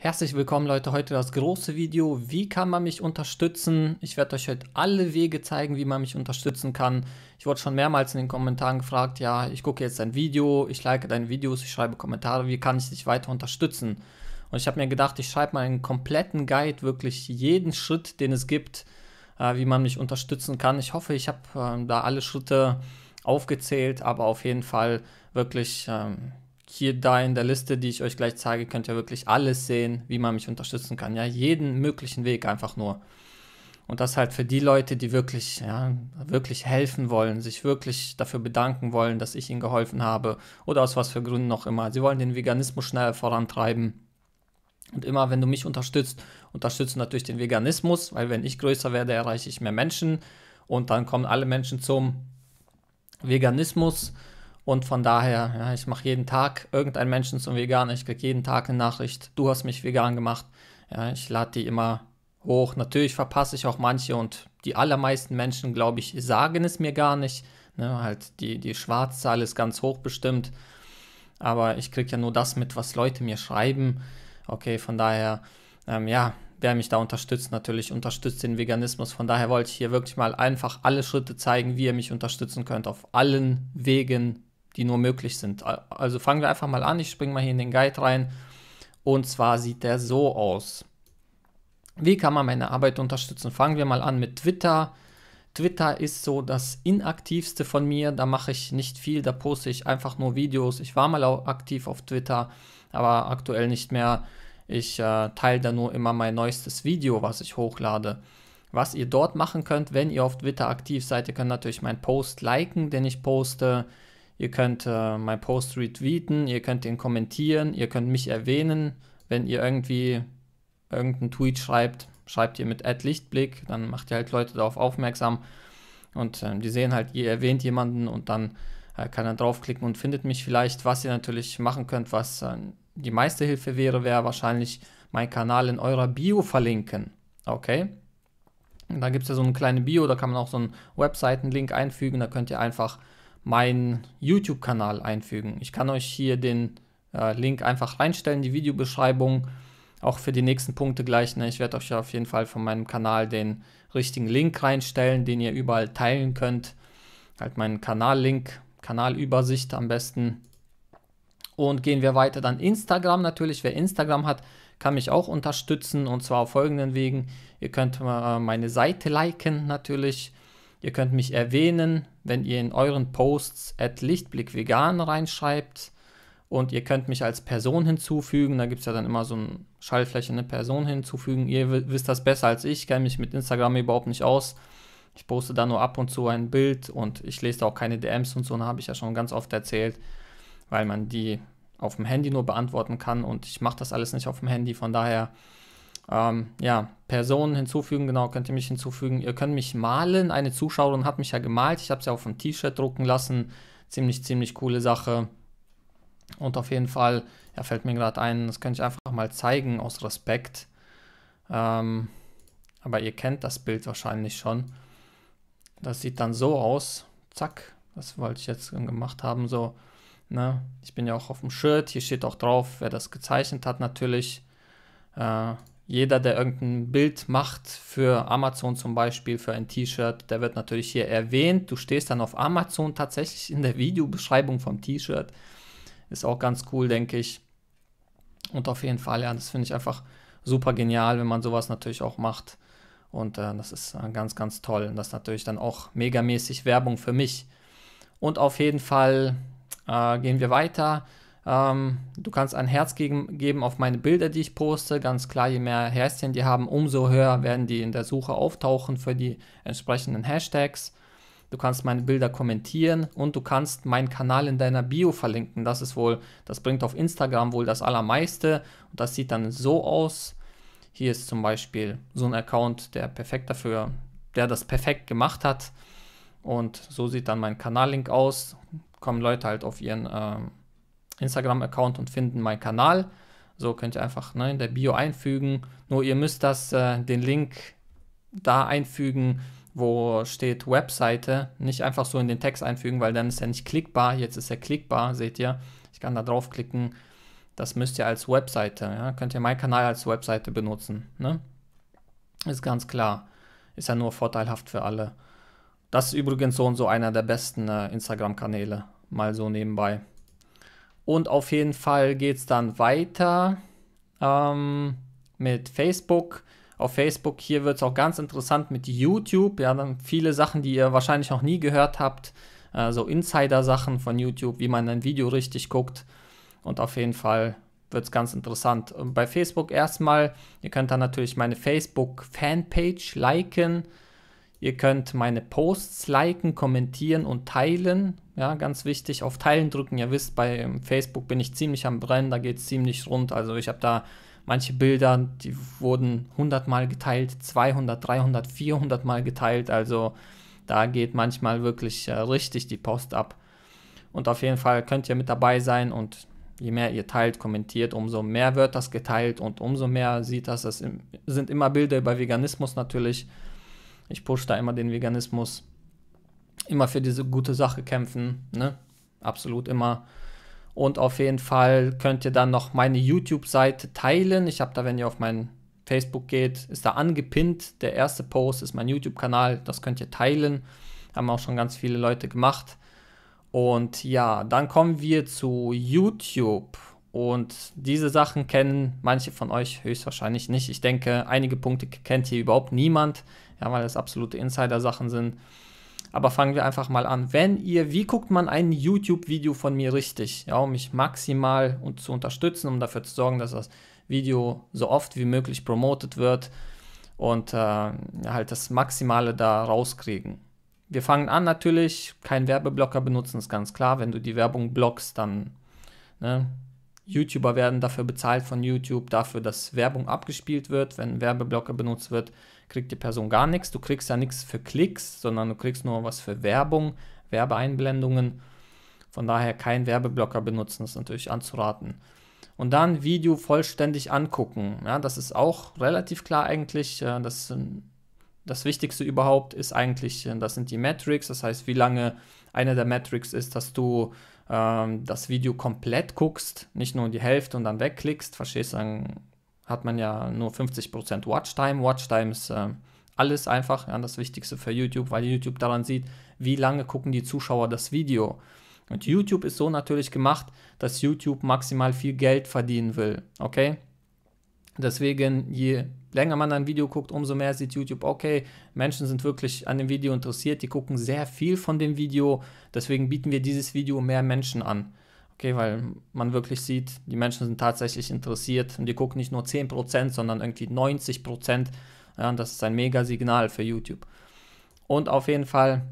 Herzlich willkommen Leute, heute das große Video, wie kann man mich unterstützen? Ich werde euch heute alle Wege zeigen, wie man mich unterstützen kann. Ich wurde schon mehrmals in den Kommentaren gefragt, ja, ich gucke jetzt dein Video, ich like deine Videos, ich schreibe Kommentare, wie kann ich dich weiter unterstützen? Und ich habe mir gedacht, ich schreibe mal einen kompletten Guide, wirklich jeden Schritt, den es gibt, äh, wie man mich unterstützen kann. Ich hoffe, ich habe äh, da alle Schritte aufgezählt, aber auf jeden Fall wirklich... Ähm, hier da in der Liste, die ich euch gleich zeige, könnt ihr wirklich alles sehen, wie man mich unterstützen kann. Ja, jeden möglichen Weg einfach nur. Und das halt für die Leute, die wirklich, ja, wirklich helfen wollen, sich wirklich dafür bedanken wollen, dass ich ihnen geholfen habe oder aus was für Gründen noch immer. Sie wollen den Veganismus schneller vorantreiben. Und immer, wenn du mich unterstützt, unterstützt du natürlich den Veganismus, weil wenn ich größer werde, erreiche ich mehr Menschen und dann kommen alle Menschen zum Veganismus und von daher, ja, ich mache jeden Tag irgendeinen Menschen zum Veganer. Ich kriege jeden Tag eine Nachricht, du hast mich vegan gemacht. Ja, ich lade die immer hoch. Natürlich verpasse ich auch manche und die allermeisten Menschen, glaube ich, sagen es mir gar nicht. Ne, halt die, die Schwarzzahl ist ganz hoch bestimmt. Aber ich kriege ja nur das mit, was Leute mir schreiben. Okay, von daher, ähm, ja, wer mich da unterstützt, natürlich unterstützt den Veganismus. Von daher wollte ich hier wirklich mal einfach alle Schritte zeigen, wie ihr mich unterstützen könnt auf allen Wegen, die nur möglich sind. Also fangen wir einfach mal an. Ich springe mal hier in den Guide rein. Und zwar sieht der so aus. Wie kann man meine Arbeit unterstützen? Fangen wir mal an mit Twitter. Twitter ist so das inaktivste von mir. Da mache ich nicht viel. Da poste ich einfach nur Videos. Ich war mal auch aktiv auf Twitter, aber aktuell nicht mehr. Ich äh, teile da nur immer mein neuestes Video, was ich hochlade. Was ihr dort machen könnt, wenn ihr auf Twitter aktiv seid, ihr könnt natürlich meinen Post liken, den ich poste. Ihr könnt äh, mein Post retweeten, ihr könnt ihn kommentieren, ihr könnt mich erwähnen. Wenn ihr irgendwie irgendeinen Tweet schreibt, schreibt ihr mit Lichtblick, dann macht ihr halt Leute darauf aufmerksam. Und äh, die sehen halt, ihr erwähnt jemanden und dann äh, kann er draufklicken und findet mich vielleicht. Was ihr natürlich machen könnt, was äh, die meiste Hilfe wäre, wäre wahrscheinlich meinen Kanal in eurer Bio verlinken. Okay? Und da gibt es ja so eine kleine Bio, da kann man auch so einen Webseitenlink einfügen, da könnt ihr einfach meinen YouTube-Kanal einfügen. Ich kann euch hier den äh, Link einfach reinstellen, die Videobeschreibung, auch für die nächsten Punkte gleich. Ne? Ich werde euch auf jeden Fall von meinem Kanal den richtigen Link reinstellen, den ihr überall teilen könnt. Halt meinen Kanal-Link, Kanalübersicht am besten. Und gehen wir weiter dann Instagram natürlich. Wer Instagram hat, kann mich auch unterstützen und zwar auf folgenden Wegen. Ihr könnt äh, meine Seite liken natürlich. Ihr könnt mich erwähnen, wenn ihr in euren Posts Lichtblick vegan reinschreibt und ihr könnt mich als Person hinzufügen. Da gibt es ja dann immer so eine Schallfläche, eine Person hinzufügen. Ihr wisst das besser als ich, kenne mich mit Instagram überhaupt nicht aus. Ich poste da nur ab und zu ein Bild und ich lese da auch keine DMs und so, und ne, habe ich ja schon ganz oft erzählt, weil man die auf dem Handy nur beantworten kann und ich mache das alles nicht auf dem Handy. Von daher ähm, ja, Personen hinzufügen, genau, könnt ihr mich hinzufügen. Ihr könnt mich malen. Eine Zuschauerin hat mich ja gemalt. Ich habe sie ja auf ein T-Shirt drucken lassen. Ziemlich, ziemlich coole Sache. Und auf jeden Fall, ja, fällt mir gerade ein, das könnte ich einfach mal zeigen aus Respekt. Ähm, aber ihr kennt das Bild wahrscheinlich schon. Das sieht dann so aus. Zack, das wollte ich jetzt gemacht haben. So, ne? Ich bin ja auch auf dem Shirt. Hier steht auch drauf, wer das gezeichnet hat, natürlich. Äh, jeder, der irgendein Bild macht für Amazon zum Beispiel, für ein T-Shirt, der wird natürlich hier erwähnt. Du stehst dann auf Amazon tatsächlich in der Videobeschreibung vom T-Shirt. Ist auch ganz cool, denke ich. Und auf jeden Fall, ja, das finde ich einfach super genial, wenn man sowas natürlich auch macht. Und äh, das ist äh, ganz, ganz toll. Und das ist natürlich dann auch megamäßig Werbung für mich. Und auf jeden Fall äh, gehen wir weiter. Ähm, du kannst ein Herz geben, geben auf meine Bilder, die ich poste. Ganz klar, je mehr Herzchen die haben, umso höher werden die in der Suche auftauchen für die entsprechenden Hashtags. Du kannst meine Bilder kommentieren und du kannst meinen Kanal in deiner Bio verlinken. Das ist wohl, das bringt auf Instagram wohl das Allermeiste. Und das sieht dann so aus. Hier ist zum Beispiel so ein Account, der perfekt dafür, der das perfekt gemacht hat. Und so sieht dann mein Kanallink aus. Kommen Leute halt auf ihren ähm, Instagram-Account und finden meinen Kanal. So könnt ihr einfach ne, in der Bio einfügen. Nur ihr müsst das, äh, den Link da einfügen, wo steht Webseite. Nicht einfach so in den Text einfügen, weil dann ist er nicht klickbar. Jetzt ist er klickbar, seht ihr. Ich kann da draufklicken. Das müsst ihr als Webseite, ja? könnt ihr meinen Kanal als Webseite benutzen. Ne? Ist ganz klar. Ist ja nur vorteilhaft für alle. Das ist übrigens so und so einer der besten äh, Instagram-Kanäle. Mal so nebenbei. Und auf jeden Fall geht es dann weiter ähm, mit Facebook. Auf Facebook hier wird es auch ganz interessant mit YouTube. Ja, dann viele Sachen, die ihr wahrscheinlich noch nie gehört habt. Äh, so Insider-Sachen von YouTube, wie man ein Video richtig guckt. Und auf jeden Fall wird es ganz interessant. Und bei Facebook erstmal, ihr könnt dann natürlich meine Facebook-Fanpage liken. Ihr könnt meine Posts liken, kommentieren und teilen. Ja, ganz wichtig, auf Teilen drücken. Ihr wisst, bei Facebook bin ich ziemlich am Brennen, da geht es ziemlich rund. Also ich habe da manche Bilder, die wurden 100 Mal geteilt, 200, 300, 400 Mal geteilt. Also da geht manchmal wirklich äh, richtig die Post ab. Und auf jeden Fall könnt ihr mit dabei sein und je mehr ihr teilt, kommentiert, umso mehr wird das geteilt und umso mehr sieht das. Das sind immer Bilder über Veganismus natürlich. Ich pushe da immer den Veganismus. Immer für diese gute Sache kämpfen, ne? Absolut immer. Und auf jeden Fall könnt ihr dann noch meine YouTube-Seite teilen. Ich habe da, wenn ihr auf meinen Facebook geht, ist da angepinnt. Der erste Post ist mein YouTube-Kanal. Das könnt ihr teilen. Haben auch schon ganz viele Leute gemacht. Und ja, dann kommen wir zu YouTube. Und diese Sachen kennen manche von euch höchstwahrscheinlich nicht. Ich denke, einige Punkte kennt hier überhaupt niemand, ja, weil das absolute Insider-Sachen sind. Aber fangen wir einfach mal an. Wenn ihr, wie guckt man ein YouTube-Video von mir richtig? Ja, um mich maximal und zu unterstützen, um dafür zu sorgen, dass das Video so oft wie möglich promotet wird und äh, halt das Maximale da rauskriegen. Wir fangen an natürlich, kein Werbeblocker benutzen, ist ganz klar. Wenn du die Werbung blockst, dann ne, YouTuber werden dafür bezahlt von YouTube, dafür, dass Werbung abgespielt wird. Wenn Werbeblocker benutzt wird, kriegt die Person gar nichts. Du kriegst ja nichts für Klicks, sondern du kriegst nur was für Werbung, Werbeeinblendungen. Von daher kein Werbeblocker benutzen, ist natürlich anzuraten. Und dann Video vollständig angucken. Ja, das ist auch relativ klar eigentlich. Äh, das, äh, das Wichtigste überhaupt ist eigentlich, äh, das sind die Metrics. Das heißt, wie lange eine der Metrics ist, dass du ähm, das Video komplett guckst, nicht nur die Hälfte und dann wegklickst, verstehst, du, dann hat man ja nur 50% Watchtime. Watchtime ist äh, alles einfach, ja, das Wichtigste für YouTube, weil YouTube daran sieht, wie lange gucken die Zuschauer das Video. Und YouTube ist so natürlich gemacht, dass YouTube maximal viel Geld verdienen will, okay? Deswegen, je länger man ein Video guckt, umso mehr sieht YouTube, okay, Menschen sind wirklich an dem Video interessiert, die gucken sehr viel von dem Video, deswegen bieten wir dieses Video mehr Menschen an. Okay, weil man wirklich sieht, die Menschen sind tatsächlich interessiert und die gucken nicht nur 10%, sondern irgendwie 90%. Ja, das ist ein mega Signal für YouTube. Und auf jeden Fall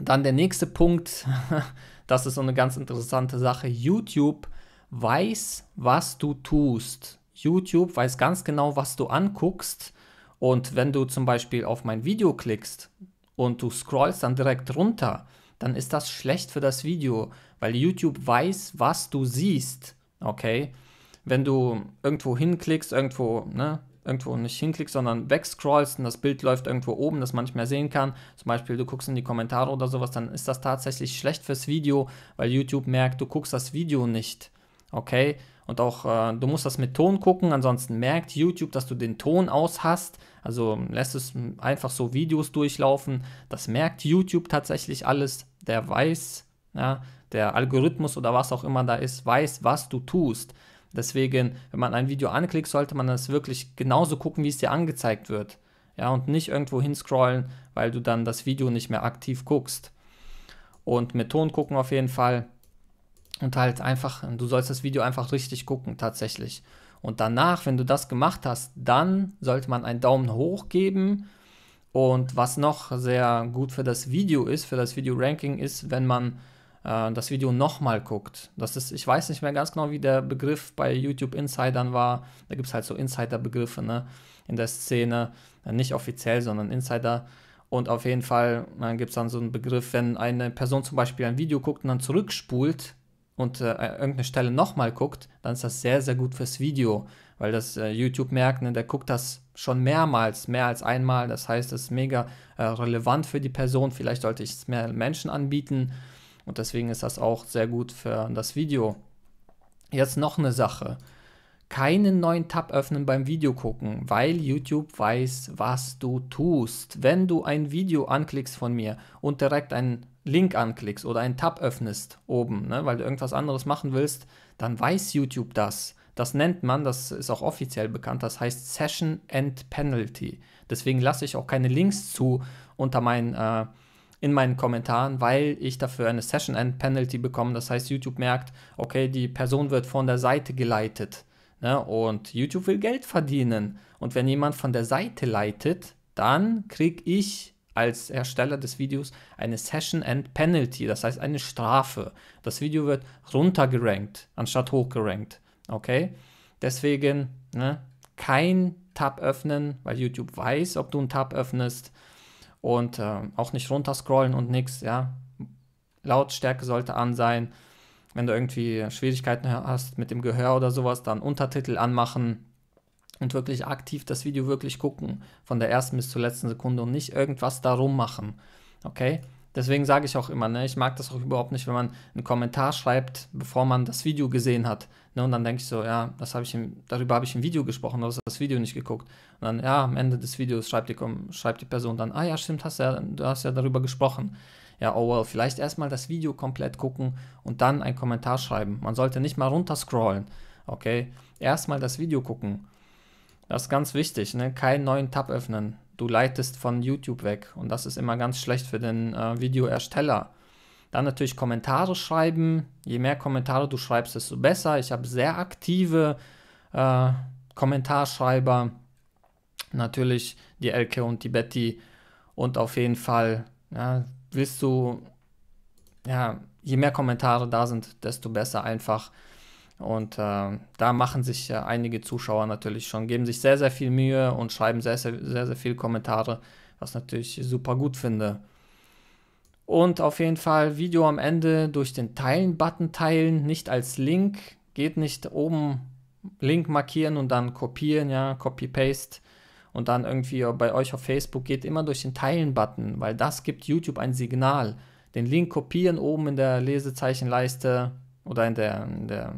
dann der nächste Punkt, das ist so eine ganz interessante Sache. YouTube weiß, was du tust. YouTube weiß ganz genau, was du anguckst. Und wenn du zum Beispiel auf mein Video klickst und du scrollst dann direkt runter, dann ist das schlecht für das Video, weil YouTube weiß, was du siehst. Okay? Wenn du irgendwo hinklickst, irgendwo, ne, irgendwo nicht hinklickst, sondern wegscrollst und das Bild läuft irgendwo oben, das man nicht mehr sehen kann, zum Beispiel du guckst in die Kommentare oder sowas, dann ist das tatsächlich schlecht fürs Video, weil YouTube merkt, du guckst das Video nicht. Okay? Und auch, äh, du musst das mit Ton gucken, ansonsten merkt YouTube, dass du den Ton aus hast. Also lässt es einfach so Videos durchlaufen. Das merkt YouTube tatsächlich alles. Der weiß, ja, der Algorithmus oder was auch immer da ist, weiß, was du tust. Deswegen, wenn man ein Video anklickt, sollte man das wirklich genauso gucken, wie es dir angezeigt wird. Ja, und nicht irgendwo hinscrollen, weil du dann das Video nicht mehr aktiv guckst. Und mit Ton gucken auf jeden Fall. Und halt einfach, du sollst das Video einfach richtig gucken, tatsächlich. Und danach, wenn du das gemacht hast, dann sollte man einen Daumen hoch geben. Und was noch sehr gut für das Video ist, für das Video-Ranking, ist, wenn man äh, das Video nochmal guckt. Das ist, ich weiß nicht mehr ganz genau, wie der Begriff bei YouTube Insidern war. Da gibt es halt so Insider-Begriffe ne? in der Szene. Äh, nicht offiziell, sondern Insider. Und auf jeden Fall äh, gibt es dann so einen Begriff, wenn eine Person zum Beispiel ein Video guckt und dann zurückspult, und äh, irgendeine Stelle nochmal guckt, dann ist das sehr, sehr gut fürs Video, weil das äh, YouTube merkt, ne, der guckt das schon mehrmals, mehr als einmal. Das heißt, es ist mega äh, relevant für die Person. Vielleicht sollte ich es mehr Menschen anbieten und deswegen ist das auch sehr gut für das Video. Jetzt noch eine Sache. Keinen neuen Tab öffnen beim Video gucken, weil YouTube weiß, was du tust. Wenn du ein Video anklickst von mir und direkt ein Link anklickst oder einen Tab öffnest oben, ne, weil du irgendwas anderes machen willst, dann weiß YouTube das. Das nennt man, das ist auch offiziell bekannt, das heißt Session End Penalty. Deswegen lasse ich auch keine Links zu unter meinen, äh, in meinen Kommentaren, weil ich dafür eine Session End Penalty bekomme. Das heißt, YouTube merkt, okay, die Person wird von der Seite geleitet. Ne? Und YouTube will Geld verdienen. Und wenn jemand von der Seite leitet, dann kriege ich als Ersteller des Videos eine Session and Penalty, das heißt eine Strafe. Das Video wird runtergerankt anstatt hochgerankt. Okay? Deswegen ne, kein Tab öffnen, weil YouTube weiß, ob du einen Tab öffnest und äh, auch nicht runterscrollen und nichts. Ja? Lautstärke sollte an sein. Wenn du irgendwie Schwierigkeiten hast mit dem Gehör oder sowas, dann Untertitel anmachen und wirklich aktiv das Video wirklich gucken, von der ersten bis zur letzten Sekunde und nicht irgendwas darum machen. Okay? Deswegen sage ich auch immer, ne, ich mag das auch überhaupt nicht, wenn man einen Kommentar schreibt, bevor man das Video gesehen hat. Ne, und dann denke ich so, ja, das hab ich im, darüber habe ich im Video gesprochen, aber hast das Video nicht geguckt. Und dann, ja, am Ende des Videos schreibt die, schreibt die Person dann, ah ja, stimmt, hast ja, du hast ja darüber gesprochen. Ja, oh well, vielleicht erstmal das Video komplett gucken und dann einen Kommentar schreiben. Man sollte nicht mal runterscrollen, okay? Erstmal das Video gucken das ist ganz wichtig, ne? keinen neuen Tab öffnen. Du leitest von YouTube weg und das ist immer ganz schlecht für den äh, Videoersteller. Dann natürlich Kommentare schreiben. Je mehr Kommentare du schreibst, desto besser. Ich habe sehr aktive äh, Kommentarschreiber. Natürlich die Elke und die Betty. Und auf jeden Fall ja, willst du, ja, je mehr Kommentare da sind, desto besser einfach. Und äh, da machen sich äh, einige Zuschauer natürlich schon, geben sich sehr, sehr viel Mühe und schreiben sehr, sehr, sehr, sehr viel Kommentare, was natürlich super gut finde. Und auf jeden Fall Video am Ende durch den Teilen-Button teilen, nicht als Link, geht nicht oben Link markieren und dann kopieren, ja, Copy-Paste und dann irgendwie bei euch auf Facebook geht immer durch den Teilen-Button, weil das gibt YouTube ein Signal. Den Link kopieren oben in der Lesezeichenleiste oder in der, in der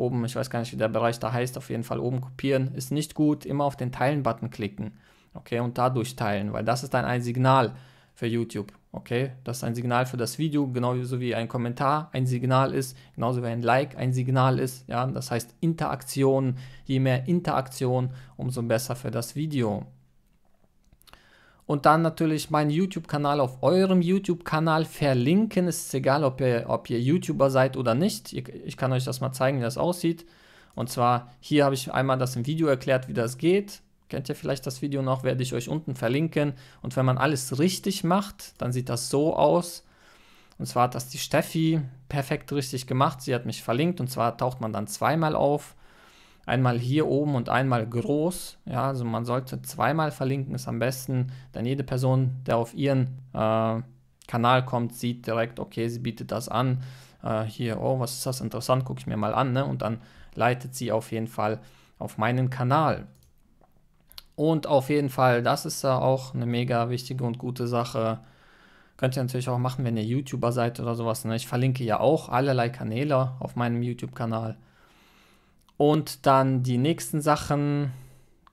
oben, ich weiß gar nicht, wie der Bereich da heißt, auf jeden Fall oben kopieren, ist nicht gut, immer auf den Teilen-Button klicken, okay, und dadurch teilen, weil das ist dann ein Signal für YouTube, okay, das ist ein Signal für das Video, genauso wie ein Kommentar ein Signal ist, genauso wie ein Like ein Signal ist, ja, das heißt Interaktion, je mehr Interaktion, umso besser für das Video, und dann natürlich meinen YouTube-Kanal auf eurem YouTube-Kanal verlinken. Es ist egal, ob ihr, ob ihr YouTuber seid oder nicht. Ich kann euch das mal zeigen, wie das aussieht. Und zwar hier habe ich einmal das im Video erklärt, wie das geht. Kennt ihr vielleicht das Video noch, werde ich euch unten verlinken. Und wenn man alles richtig macht, dann sieht das so aus. Und zwar hat das die Steffi perfekt richtig gemacht. Sie hat mich verlinkt und zwar taucht man dann zweimal auf. Einmal hier oben und einmal groß. Ja, also man sollte zweimal verlinken, ist am besten. denn jede Person, der auf ihren äh, Kanal kommt, sieht direkt, okay, sie bietet das an. Äh, hier, oh, was ist das interessant, gucke ich mir mal an. Ne? Und dann leitet sie auf jeden Fall auf meinen Kanal. Und auf jeden Fall, das ist ja auch eine mega wichtige und gute Sache. Könnt ihr natürlich auch machen, wenn ihr YouTuber seid oder sowas. Ne? Ich verlinke ja auch allerlei Kanäle auf meinem YouTube-Kanal. Und dann die nächsten Sachen,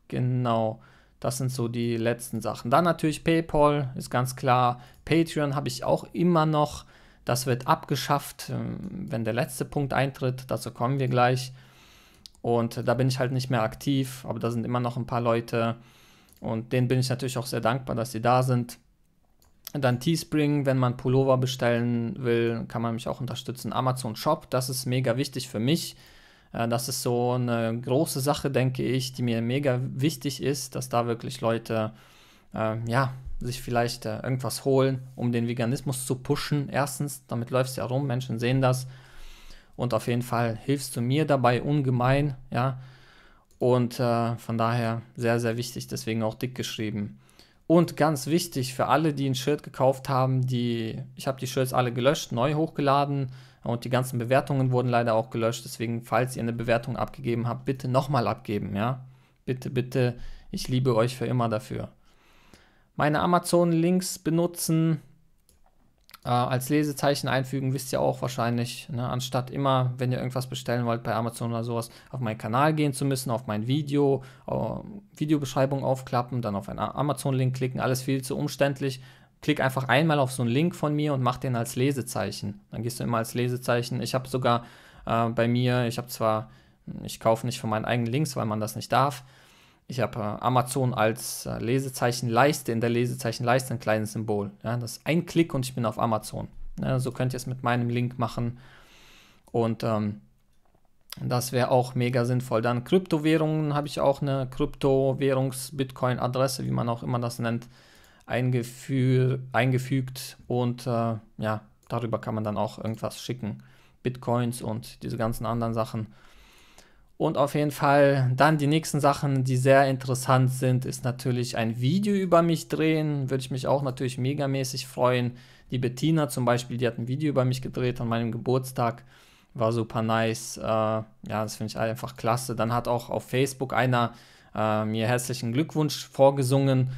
genau, das sind so die letzten Sachen. Dann natürlich PayPal, ist ganz klar. Patreon habe ich auch immer noch. Das wird abgeschafft, ähm, wenn der letzte Punkt eintritt. Dazu kommen wir gleich. Und da bin ich halt nicht mehr aktiv, aber da sind immer noch ein paar Leute. Und denen bin ich natürlich auch sehr dankbar, dass sie da sind. dann Teespring, wenn man Pullover bestellen will, kann man mich auch unterstützen. Amazon Shop, das ist mega wichtig für mich äh, das ist so eine große Sache, denke ich, die mir mega wichtig ist, dass da wirklich Leute, äh, ja, sich vielleicht äh, irgendwas holen, um den Veganismus zu pushen. Erstens, damit läufst du ja rum, Menschen sehen das. Und auf jeden Fall hilfst du mir dabei ungemein, ja. Und äh, von daher sehr, sehr wichtig, deswegen auch dick geschrieben. Und ganz wichtig für alle, die ein Shirt gekauft haben, die, ich habe die Shirts alle gelöscht, neu hochgeladen, und die ganzen Bewertungen wurden leider auch gelöscht. Deswegen, falls ihr eine Bewertung abgegeben habt, bitte nochmal abgeben, ja. Bitte, bitte. Ich liebe euch für immer dafür. Meine Amazon-Links benutzen, äh, als Lesezeichen einfügen, wisst ihr auch wahrscheinlich. Ne? Anstatt immer, wenn ihr irgendwas bestellen wollt bei Amazon oder sowas, auf meinen Kanal gehen zu müssen, auf mein Video, äh, Videobeschreibung aufklappen, dann auf einen Amazon-Link klicken. Alles viel zu umständlich klick einfach einmal auf so einen Link von mir und mach den als Lesezeichen. Dann gehst du immer als Lesezeichen. Ich habe sogar äh, bei mir, ich habe zwar, ich kaufe nicht von meinen eigenen Links, weil man das nicht darf. Ich habe äh, Amazon als äh, Lesezeichenleiste, in der Lesezeichenleiste ein kleines Symbol. Ja? Das ist ein Klick und ich bin auf Amazon. Ja, so könnt ihr es mit meinem Link machen. Und ähm, das wäre auch mega sinnvoll. Dann Kryptowährungen habe ich auch eine Kryptowährungs-Bitcoin-Adresse, wie man auch immer das nennt eingefügt und äh, ja, darüber kann man dann auch irgendwas schicken. Bitcoins und diese ganzen anderen Sachen. Und auf jeden Fall dann die nächsten Sachen, die sehr interessant sind, ist natürlich ein Video über mich drehen. Würde ich mich auch natürlich megamäßig freuen. Die Bettina zum Beispiel, die hat ein Video über mich gedreht an meinem Geburtstag. War super nice. Äh, ja, das finde ich einfach klasse. Dann hat auch auf Facebook einer äh, mir herzlichen Glückwunsch vorgesungen.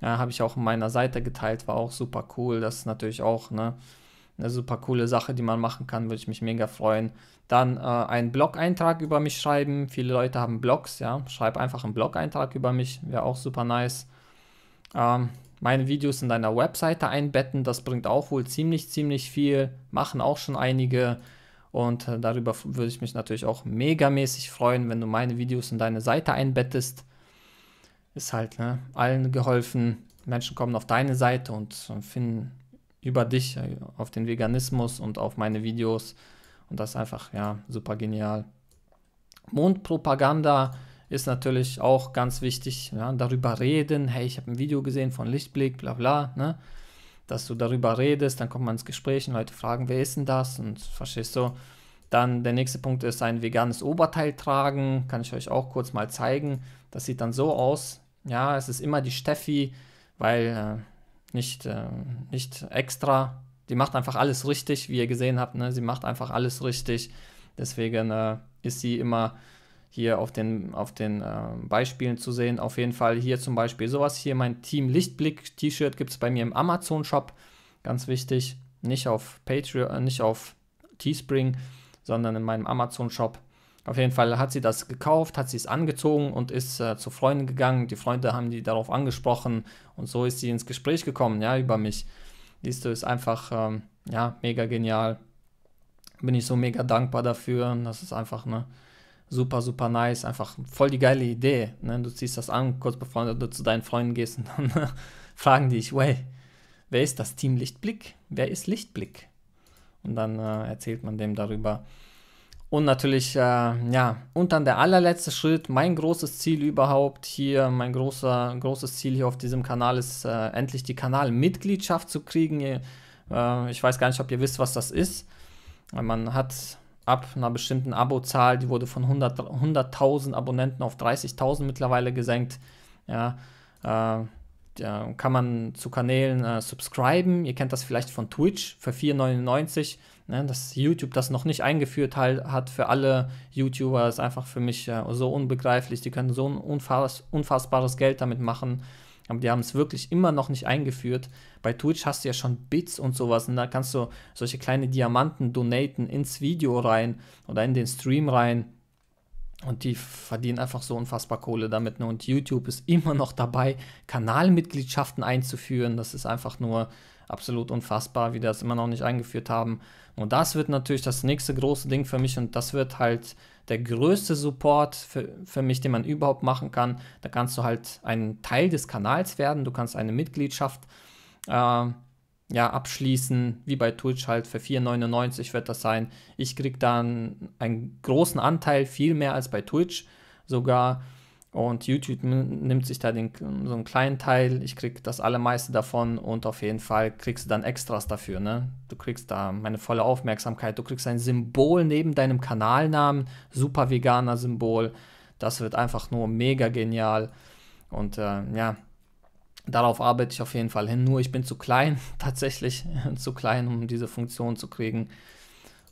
Ja, habe ich auch in meiner Seite geteilt, war auch super cool. Das ist natürlich auch ne, eine super coole Sache, die man machen kann, würde ich mich mega freuen. Dann äh, einen Blog-Eintrag über mich schreiben. Viele Leute haben Blogs, ja. Schreib einfach einen Blog-Eintrag über mich, wäre auch super nice. Ähm, meine Videos in deiner Webseite einbetten, das bringt auch wohl ziemlich, ziemlich viel. Machen auch schon einige. Und äh, darüber würde ich mich natürlich auch megamäßig freuen, wenn du meine Videos in deine Seite einbettest ist halt, ne, allen geholfen, Menschen kommen auf deine Seite und äh, finden über dich äh, auf den Veganismus und auf meine Videos und das ist einfach, ja, super genial. Mondpropaganda ist natürlich auch ganz wichtig, ja, darüber reden, hey, ich habe ein Video gesehen von Lichtblick, bla bla, ne, dass du darüber redest, dann kommt man ins Gespräch und Leute fragen, wer ist denn das und verstehst du, dann der nächste Punkt ist ein veganes Oberteil tragen. Kann ich euch auch kurz mal zeigen. Das sieht dann so aus. Ja, es ist immer die Steffi, weil äh, nicht, äh, nicht extra. Die macht einfach alles richtig, wie ihr gesehen habt. Ne? Sie macht einfach alles richtig. Deswegen äh, ist sie immer hier auf den, auf den äh, Beispielen zu sehen. Auf jeden Fall hier zum Beispiel sowas hier. Mein Team Lichtblick T-Shirt gibt es bei mir im Amazon-Shop. Ganz wichtig. Nicht auf Patreon, äh, nicht auf Teespring, sondern in meinem Amazon-Shop. Auf jeden Fall hat sie das gekauft, hat sie es angezogen und ist äh, zu Freunden gegangen. Die Freunde haben die darauf angesprochen und so ist sie ins Gespräch gekommen, ja, über mich. Siehst du, ist einfach, ähm, ja, mega genial. Bin ich so mega dankbar dafür. Und das ist einfach, ne, super, super nice. Einfach voll die geile Idee. Ne? Du ziehst das an, kurz bevor du zu deinen Freunden gehst und dann fragen die dich, wey, wer ist das Team Lichtblick? Wer ist Lichtblick? Und dann äh, erzählt man dem darüber. Und natürlich, äh, ja, und dann der allerletzte Schritt, mein großes Ziel überhaupt hier, mein großer, großes Ziel hier auf diesem Kanal ist, äh, endlich die Kanalmitgliedschaft zu kriegen. äh, ich weiß gar nicht, ob ihr wisst, was das ist. Äh, man hat ab einer bestimmten Abozahl, die wurde von 100.000 100 Abonnenten auf 30.000 mittlerweile gesenkt. Äh, ja, kann man zu Kanälen äh, subscriben. Ihr kennt das vielleicht von Twitch für 4,99 ne, dass YouTube das noch nicht eingeführt halt, hat für alle YouTuber, ist einfach für mich äh, so unbegreiflich. Die können so ein unfass, unfassbares Geld damit machen. Aber die haben es wirklich immer noch nicht eingeführt. Bei Twitch hast du ja schon Bits und sowas und da kannst du solche kleine Diamanten donaten ins Video rein oder in den Stream rein. Und die verdienen einfach so unfassbar Kohle damit. Ne? Und YouTube ist immer noch dabei, Kanalmitgliedschaften einzuführen. Das ist einfach nur absolut unfassbar, wie die das immer noch nicht eingeführt haben. Und das wird natürlich das nächste große Ding für mich und das wird halt der größte Support für, für mich, den man überhaupt machen kann. Da kannst du halt ein Teil des Kanals werden, du kannst eine Mitgliedschaft äh, ja, abschließen, wie bei Twitch halt für 4,99 wird das sein. Ich kriege dann einen großen Anteil, viel mehr als bei Twitch sogar. Und YouTube nimmt sich da den, so einen kleinen Teil. Ich krieg das allermeiste davon und auf jeden Fall kriegst du dann Extras dafür. Ne? Du kriegst da meine volle Aufmerksamkeit. Du kriegst ein Symbol neben deinem Kanalnamen, super veganer Symbol. Das wird einfach nur mega genial. Und äh, ja, darauf arbeite ich auf jeden Fall hin. Nur ich bin zu klein, tatsächlich zu klein, um diese Funktion zu kriegen.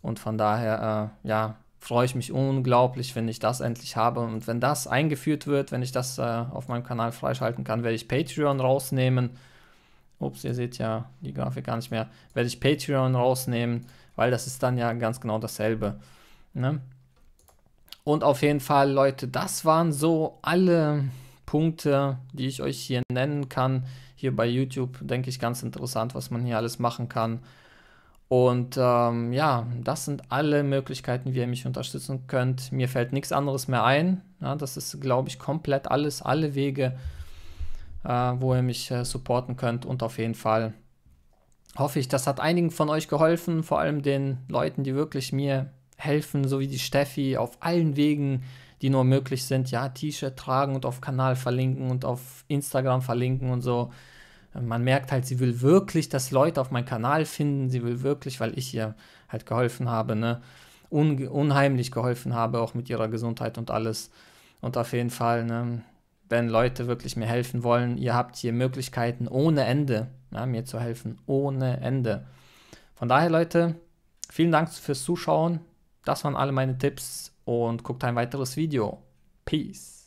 Und von daher, äh, ja, freue ich mich unglaublich, wenn ich das endlich habe. Und wenn das eingeführt wird, wenn ich das äh, auf meinem Kanal freischalten kann, werde ich Patreon rausnehmen. Ups, ihr seht ja die Grafik gar nicht mehr. Werde ich Patreon rausnehmen, weil das ist dann ja ganz genau dasselbe. Ne? Und auf jeden Fall, Leute, das waren so alle Punkte, die ich euch hier nennen kann. Hier bei YouTube denke ich ganz interessant, was man hier alles machen kann. Und ähm, ja, das sind alle Möglichkeiten, wie ihr mich unterstützen könnt. Mir fällt nichts anderes mehr ein. Ja, das ist, glaube ich, komplett alles, alle Wege, äh, wo ihr mich äh, supporten könnt. Und auf jeden Fall hoffe ich, das hat einigen von euch geholfen, vor allem den Leuten, die wirklich mir helfen, so wie die Steffi, auf allen Wegen, die nur möglich sind. Ja, T-Shirt tragen und auf Kanal verlinken und auf Instagram verlinken und so. Man merkt halt, sie will wirklich, dass Leute auf meinen Kanal finden. Sie will wirklich, weil ich ihr halt geholfen habe, ne? Un unheimlich geholfen habe, auch mit ihrer Gesundheit und alles. Und auf jeden Fall, ne? wenn Leute wirklich mir helfen wollen, ihr habt hier Möglichkeiten ohne Ende, ja, mir zu helfen, ohne Ende. Von daher, Leute, vielen Dank fürs Zuschauen. Das waren alle meine Tipps und guckt ein weiteres Video. Peace.